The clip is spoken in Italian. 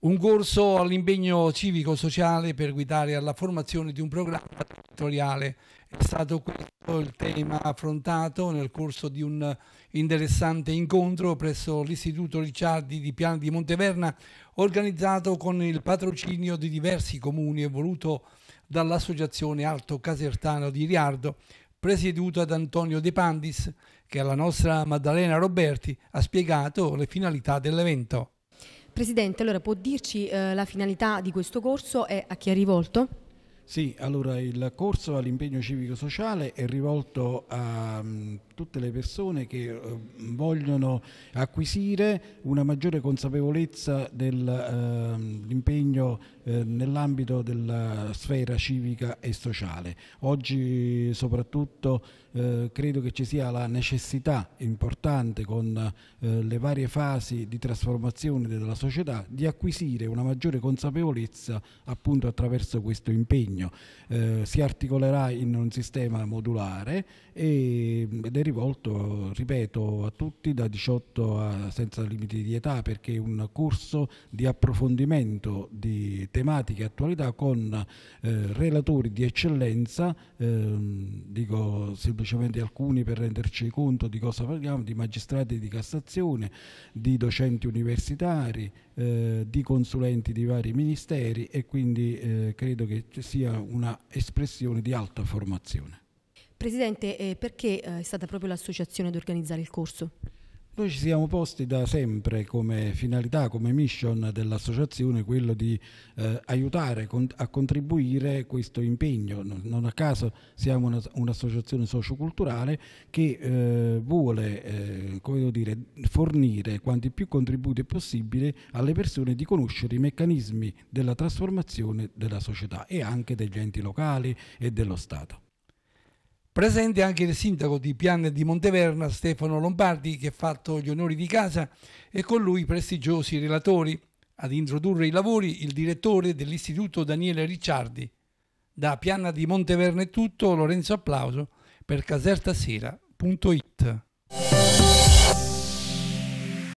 un corso all'impegno civico-sociale per guidare alla formazione di un programma territoriale. È stato questo il tema affrontato nel corso di un interessante incontro presso l'Istituto Ricciardi di Piano di Monteverna, organizzato con il patrocinio di diversi comuni e voluto dall'Associazione Alto Casertano di Riardo, presieduta da Antonio De Pandis, che alla nostra Maddalena Roberti ha spiegato le finalità dell'evento. Presidente, allora può dirci eh, la finalità di questo corso e a chi è rivolto? Sì, allora il corso all'impegno civico-sociale è rivolto a mm, tutte le persone che eh, vogliono acquisire una maggiore consapevolezza dell'impegno eh, uh, eh, nell'ambito della sfera civica e sociale. Oggi soprattutto eh, credo che ci sia la necessità importante con eh, le varie fasi di trasformazione della società di acquisire una maggiore consapevolezza appunto attraverso questo impegno. Eh, si articolerà in un sistema modulare e, ed è rivolto, ripeto, a tutti da 18 a senza limiti di età perché è un corso di approfondimento di tecnologia tematiche attualità con eh, relatori di eccellenza, ehm, dico semplicemente alcuni per renderci conto di cosa parliamo, di magistrati di Cassazione, di docenti universitari, eh, di consulenti di vari ministeri e quindi eh, credo che sia una espressione di alta formazione. Presidente, eh, perché eh, è stata proprio l'associazione ad organizzare il corso? Noi ci siamo posti da sempre come finalità, come mission dell'associazione quello di eh, aiutare con, a contribuire questo impegno. Non a caso siamo una, un'associazione socioculturale che eh, vuole eh, dire, fornire quanti più contributi possibile alle persone di conoscere i meccanismi della trasformazione della società e anche degli enti locali e dello Stato. Presente anche il sindaco di Pian di Monteverna, Stefano Lombardi, che ha fatto gli onori di casa e con lui i prestigiosi relatori. Ad introdurre i lavori il direttore dell'Istituto Daniele Ricciardi. Da Piana di Monteverna è tutto, Lorenzo Applauso per casertasera.it.